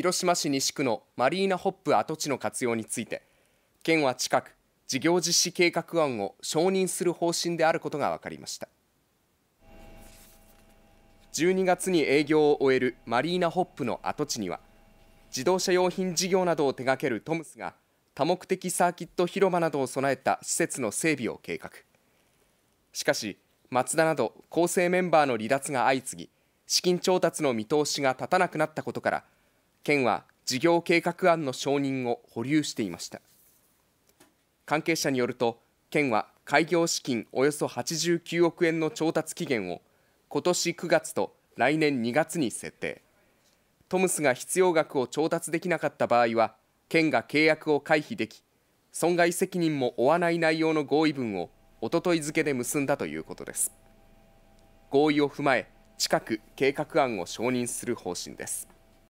広島市西区のマリーナホップ跡地の活用について県は近く事業実施計画案を承認する方針であることが分かりました12月に営業を終えるマリーナホップの跡地には自動車用品事業などを手掛けるトムスが多目的サーキット広場などを備えた施設の整備を計画しかしマツダなど構成メンバーの離脱が相次ぎ資金調達の見通しが立たなくなったことから県は事業計画案の承認を保留していました関係者によると県は開業資金およそ89億円の調達期限を今年9月と来年2月に設定トムスが必要額を調達できなかった場合は県が契約を回避でき損害責任も負わない内容の合意文をおととい付けで結んだということです合意を踏まえ近く計画案を承認する方針です